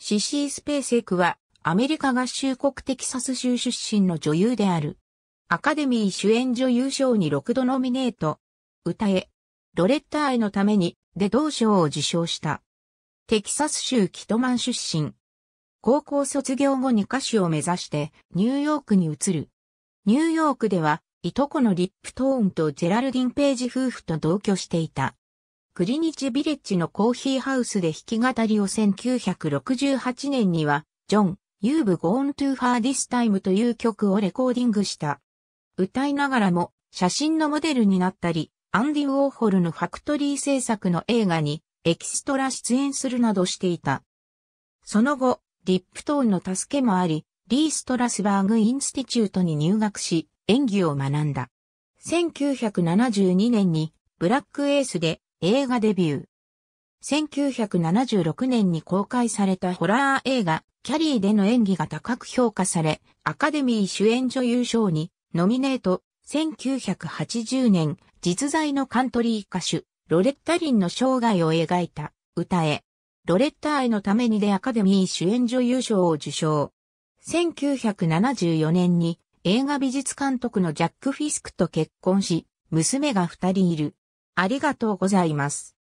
シシー・スペーセクは、アメリカ合衆国テキサス州出身の女優である。アカデミー主演女優賞に6度ノミネート。歌え、ロレッタ愛のために、で同賞を受賞した。テキサス州キトマン出身。高校卒業後に歌手を目指してニューヨークに移る。ニューヨークでは、いとこのリップトーンとジェラルディン・ページ夫婦と同居していた。クリニチビレッジのコーヒーハウスで弾き語りを1968年には、ジョン、ユーブゴーントゥファーディスタイムという曲をレコーディングした。歌いながらも写真のモデルになったり、アンディ・ウォーホルのファクトリー制作の映画にエキストラ出演するなどしていた。その後、リップトーンの助けもあり、リー・ストラスバーグ・インスティチュートに入学し、演技を学んだ。1972年にブラックエースで映画デビュー。1976年に公開されたホラー映画、キャリーでの演技が高く評価され、アカデミー主演女優賞にノミネート。1980年、実在のカントリー歌手、ロレッタ・リンの生涯を描いた、歌え。ロレッタ愛のためにでアカデミー主演女優賞を受賞。1974年に映画美術監督のジャック・フィスクと結婚し、娘が二人いる。ありがとうございます。